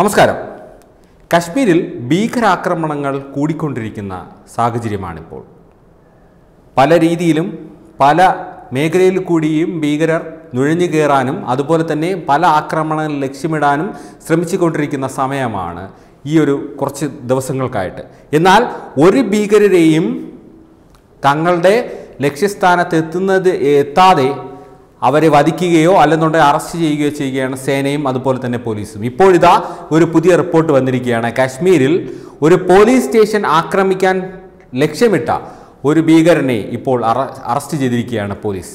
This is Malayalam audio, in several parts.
നമസ്കാരം കശ്മീരിൽ ഭീകരാക്രമണങ്ങൾ കൂടിക്കൊണ്ടിരിക്കുന്ന സാഹചര്യമാണിപ്പോൾ പല രീതിയിലും പല മേഖലയിൽ കൂടിയും ഭീകരർ നുഴഞ്ഞു കയറാനും അതുപോലെ തന്നെ പല ആക്രമണങ്ങൾ ലക്ഷ്യമിടാനും ശ്രമിച്ചുകൊണ്ടിരിക്കുന്ന സമയമാണ് ഈ ഒരു കുറച്ച് ദിവസങ്ങൾക്കായിട്ട് എന്നാൽ ഒരു ഭീകരരെയും തങ്ങളുടെ ലക്ഷ്യസ്ഥാനത്ത് എത്തുന്നത് എത്താതെ അവരെ വധിക്കുകയോ അല്ലെന്നുണ്ടെങ്കിൽ അറസ്റ്റ് ചെയ്യുകയോ ചെയ്യുകയാണ് സേനയും അതുപോലെ തന്നെ പോലീസും ഇപ്പോഴിതാ ഒരു പുതിയ റിപ്പോർട്ട് വന്നിരിക്കുകയാണ് കാശ്മീരിൽ ഒരു പോലീസ് സ്റ്റേഷൻ ആക്രമിക്കാൻ ലക്ഷ്യമിട്ട ഒരു ഭീകരനെ ഇപ്പോൾ അറസ്റ്റ് ചെയ്തിരിക്കുകയാണ് പോലീസ്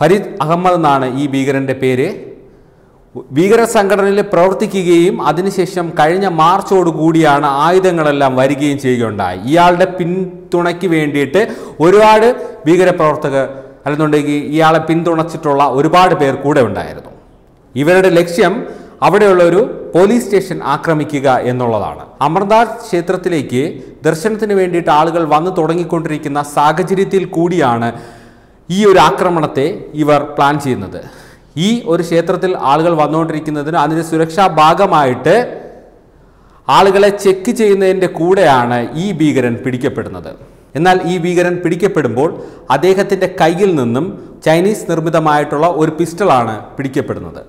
ഫരീദ് അഹമ്മദ് എന്നാണ് ഈ ഭീകരൻ്റെ പേര് ഭീകര സംഘടനയിൽ പ്രവർത്തിക്കുകയും അതിനുശേഷം കഴിഞ്ഞ മാർച്ചോടുകൂടിയാണ് ആയുധങ്ങളെല്ലാം വരികയും ചെയ്യുകയുണ്ടായി ഇയാളുടെ പിന്തുണയ്ക്ക് വേണ്ടിയിട്ട് ഒരുപാട് ഭീകരപ്രവർത്തകർ അല്ലെന്നുണ്ടെങ്കിൽ ഇയാളെ പിന്തുണച്ചിട്ടുള്ള ഒരുപാട് പേർ കൂടെ ഉണ്ടായിരുന്നു ഇവരുടെ ലക്ഷ്യം അവിടെയുള്ള ഒരു പോലീസ് സ്റ്റേഷൻ ആക്രമിക്കുക എന്നുള്ളതാണ് അമർനാഥ് ക്ഷേത്രത്തിലേക്ക് ദർശനത്തിന് വേണ്ടിയിട്ട് ആളുകൾ വന്നു തുടങ്ങിക്കൊണ്ടിരിക്കുന്ന സാഹചര്യത്തിൽ കൂടിയാണ് ഈ ഒരു ആക്രമണത്തെ ഇവർ പ്ലാൻ ചെയ്യുന്നത് ഈ ഒരു ക്ഷേത്രത്തിൽ ആളുകൾ വന്നുകൊണ്ടിരിക്കുന്നതിന് അതിൻ്റെ സുരക്ഷാ ഭാഗമായിട്ട് ആളുകളെ ചെക്ക് ചെയ്യുന്നതിൻ്റെ കൂടെയാണ് ഈ ഭീകരൻ പിടിക്കപ്പെടുന്നത് എന്നാൽ ഈ ഭീകരൻ പിടിക്കപ്പെടുമ്പോൾ അദ്ദേഹത്തിൻ്റെ കയ്യിൽ നിന്നും ചൈനീസ് നിർമ്മിതമായിട്ടുള്ള ഒരു പിസ്റ്റളാണ് പിടിക്കപ്പെടുന്നത്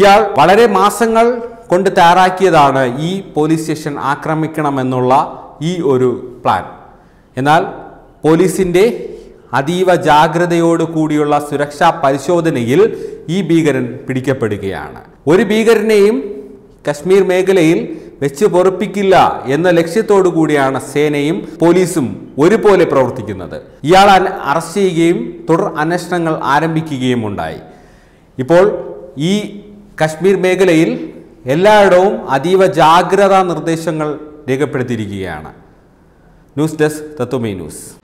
ഇയാൾ വളരെ മാസങ്ങൾ കൊണ്ട് തയ്യാറാക്കിയതാണ് ഈ പോലീസ് സ്റ്റേഷൻ ആക്രമിക്കണമെന്നുള്ള ഈ ഒരു പ്ലാൻ എന്നാൽ പോലീസിൻ്റെ അതീവ ജാഗ്രതയോട് കൂടിയുള്ള സുരക്ഷാ പരിശോധനയിൽ ഈ ഭീകരൻ പിടിക്കപ്പെടുകയാണ് ഒരു ഭീകരനെയും കശ്മീർ മേഖലയിൽ വെച്ച് പൊറപ്പിക്കില്ല എന്ന ലക്ഷ്യത്തോടു കൂടിയാണ് സേനയും പോലീസും ഒരുപോലെ പ്രവർത്തിക്കുന്നത് ഇയാളെ അറസ്റ്റ് ചെയ്യുകയും തുടർ അന്വേഷണങ്ങൾ ആരംഭിക്കുകയും ഉണ്ടായി ഇപ്പോൾ ഈ കശ്മീർ മേഖലയിൽ എല്ലായിടവും അതീവ ജാഗ്രതാ നിർദ്ദേശങ്ങൾ രേഖപ്പെടുത്തിയിരിക്കുകയാണ് ന്യൂസ് ഡെസ്ക് തത്വമേ ന്യൂസ്